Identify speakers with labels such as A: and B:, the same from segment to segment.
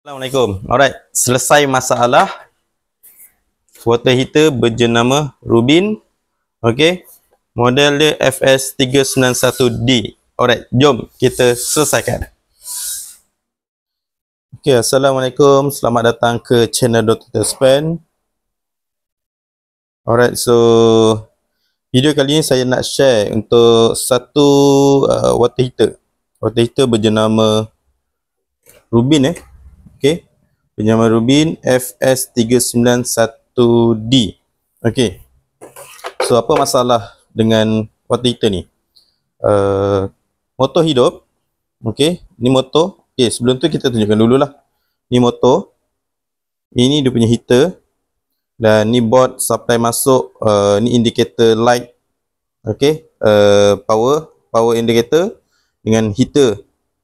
A: Assalamualaikum. Alright, selesai masalah water heater berjenama Rubin. Okay, model dia FS391D. Alright, jom kita selesaikan. Okay, Assalamualaikum. Selamat datang ke channel Dr. Spen. Alright, so video kali ni saya nak share untuk satu uh, water heater. Water heater berjenama Rubin eh. Okey. Pinjaman Rubin FS391D. Okey. So apa masalah dengan water heater ni? Uh, motor hidup. Okey. Ni motor. Okey, sebelum tu kita tunjukkan dululah. Ni motor. Ini dia punya heater. Dan ni board supply masuk uh, ni indicator light. Okey. Uh, power power indicator dengan heater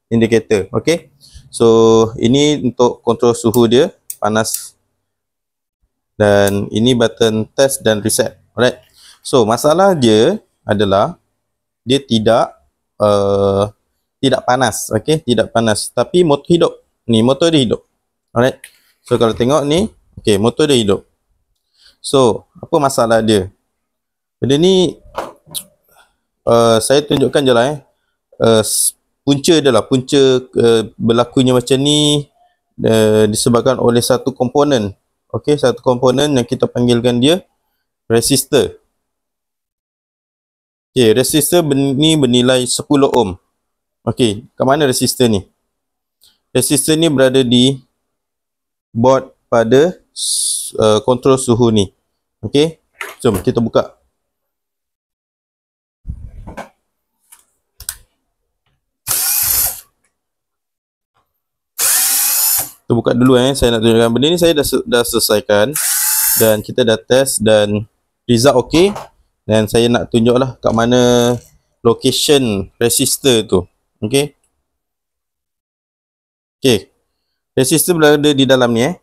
A: indicator. Okey. So ini untuk kontrol suhu dia panas dan ini button test dan reset. Alright. So masalah dia adalah dia tidak uh, tidak panas, okey, tidak panas tapi motor hidup. Ni motor dia hidup. Alright. So kalau tengok ni, okey, motor dia hidup. So, apa masalah dia? Benda ni uh, saya tunjukkan jelah eh. Uh, punca adalah punca uh, berlakunya macam ni uh, disebabkan oleh satu komponen okey satu komponen yang kita panggilkan dia resistor okey resistor ben ni bernilai 10 ohm okey ke mana resistor ni resistor ni berada di board pada uh, kontrol suhu ni okey jom kita buka Kita buka dulu eh saya nak tunjukkan benda ni saya dah dah selesaikan dan kita dah test dan result okey dan saya nak tunjuk lah kat mana location resistor tu. Okey. Okey. Resistor berada di dalam ni eh.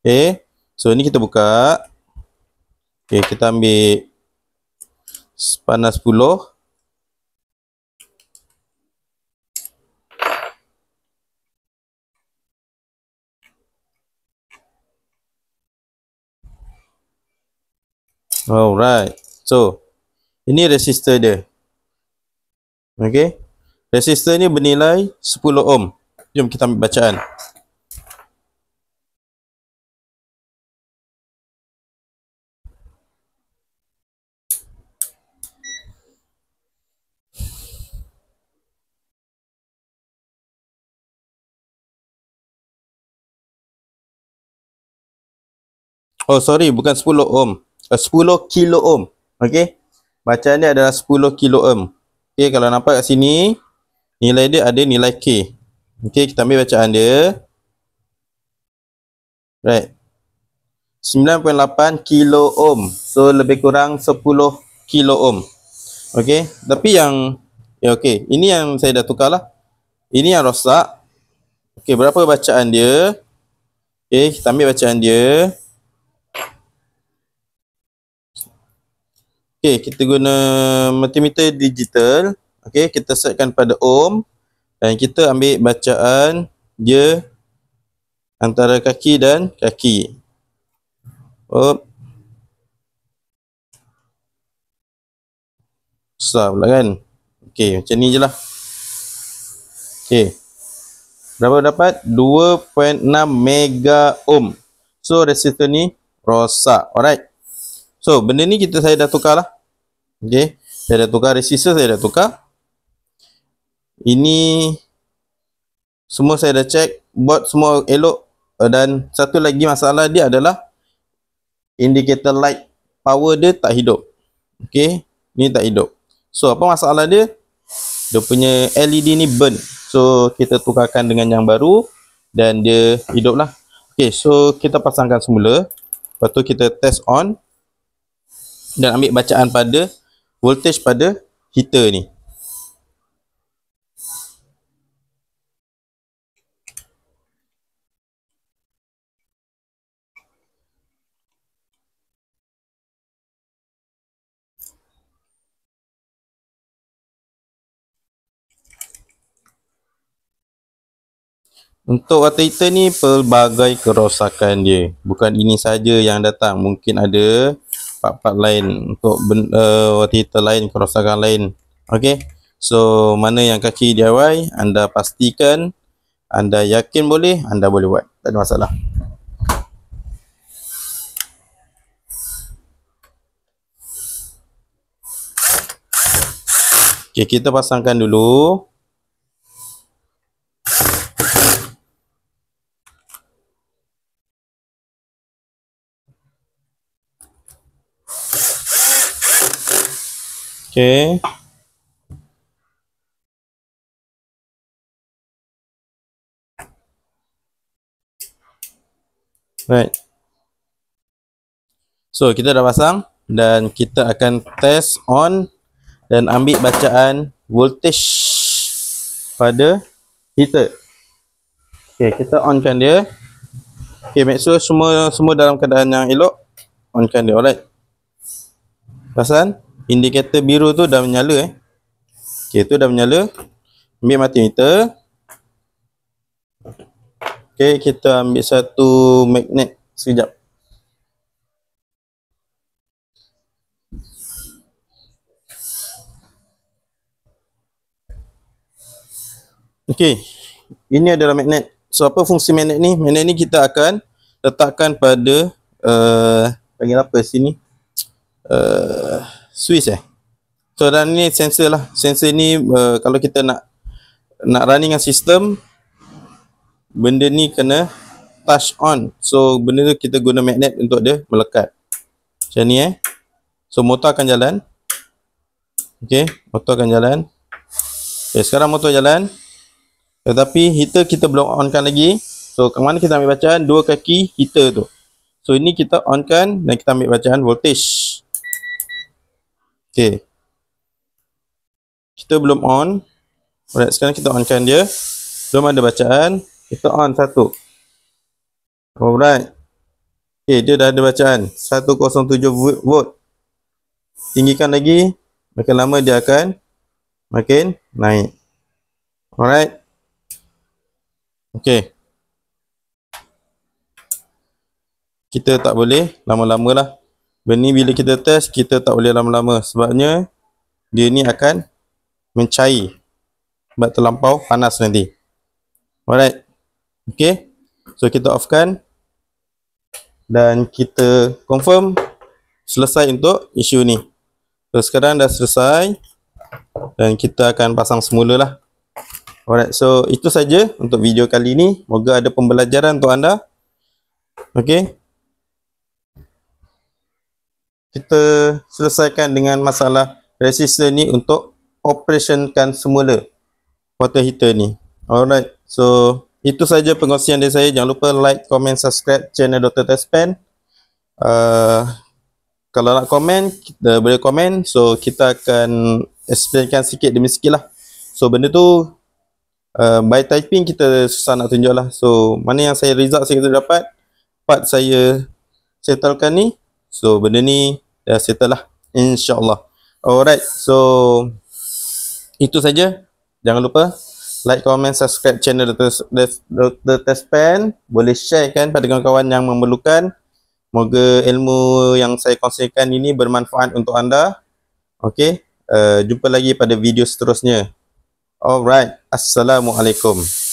A: Okey. So ni kita buka. Okey, kita ambil panas 10. Alright. So, ini resistor dia. Okay. Resistor ni bernilai 10 ohm. Jom kita ambil bacaan. Oh sorry bukan 10 ohm Eh, uh, 10 kilo ohm okey bacaan dia adalah 10 kilo ohm okey kalau nampak kat sini nilai dia ada nilai k okey kita ambil bacaan dia right 9.8 kilo ohm so lebih kurang 10 kilo ohm okey tapi yang ya okey ini yang saya dah tukarlah ini yang rosak okey berapa bacaan dia okey kita ambil bacaan dia Okey, kita guna multimeter digital. Okey, kita setkan pada ohm dan kita ambil bacaan dia antara kaki dan kaki. Op. Besar pula kan? Okey, macam ni je lah. Okey. Berapa dapat? 2.6 mega ohm. So, resistor ni rosak. Alright. So, benda ni kita saya dah tukar lah. Okay. Saya dah tukar resistor, saya dah tukar. Ini semua saya dah check. Buat semua elok. Eh, dan satu lagi masalah dia adalah indicator light power dia tak hidup. Okay. Ni tak hidup. So, apa masalah dia? Dia punya LED ni burn. So, kita tukarkan dengan yang baru dan dia hidup lah. Okay, so kita pasangkan semula. Lepas tu kita test on dan ambil bacaan pada voltage pada heater ni Untuk water heater ni pelbagai kerosakan dia. Bukan ini saja yang datang. Mungkin ada part-part lain untuk uh, waktu itu lain kerosakan lain ok so mana yang kaki DIY anda pastikan anda yakin boleh anda boleh buat tak ada masalah ok kita pasangkan dulu Okay. Right. So kita dah pasang dan kita akan test on dan ambil bacaan voltage pada heater. Okay, kita onkan dia. Okay, make sure semua semua dalam keadaan yang elok. Onkan dia, alright. Pasang indikator biru tu dah menyala eh. Okey, tu dah menyala. Ambil mati meter. Okey, kita ambil satu magnet sekejap. Okey. Ini adalah magnet. So apa fungsi magnet ni? Magnet ni kita akan letakkan pada uh, panggil apa sini? Uh, Swiss eh. So dan ni sensor lah. Sensor ni uh, kalau kita nak nak running dengan sistem benda ni kena touch on. So benda tu kita guna magnet untuk dia melekat. Macam ni eh. So motor akan jalan. Okay. Motor akan jalan. Okay, sekarang motor jalan. Tetapi heater kita belum onkan lagi. So ke mana kita ambil bacaan? Dua kaki heater tu. So ini kita onkan dan kita ambil bacaan voltage. Okay. Kita belum on. Alright, sekarang kita onkan dia. Belum ada bacaan. Kita on satu. Alright. Okay, dia dah ada bacaan. 107 volt. Tinggikan lagi. Makin lama dia akan makin naik. Alright. Okay. Kita tak boleh lama-lama lah. Benda ni bila kita test, kita tak boleh lama-lama sebabnya dia ni akan mencair sebab terlampau panas nanti. Alright. Okay. So kita offkan dan kita confirm selesai untuk isu ni. So sekarang dah selesai dan kita akan pasang semula lah. Alright. So itu saja untuk video kali ni. Moga ada pembelajaran untuk anda. Okay kita selesaikan dengan masalah resistor ni untuk operationkan semula water heater ni. Alright. So, itu saja pengongsian dari saya. Jangan lupa like, komen, subscribe channel Dr. Tespen. Uh, kalau nak komen, kita boleh komen. So, kita akan explainkan sikit demi sikit lah. So, benda tu uh, by typing kita susah nak tunjuk lah. So, mana yang saya result saya dapat, part saya settlekan ni. So, benda ni dah ya, settle lah insyaallah alright so itu saja jangan lupa like comment subscribe channel Dr. Tespen boleh share kan pada kawan-kawan yang memerlukan moga ilmu yang saya kongsikan ini bermanfaat untuk anda Okay, uh, eh, jumpa lagi pada video seterusnya. Alright, Assalamualaikum.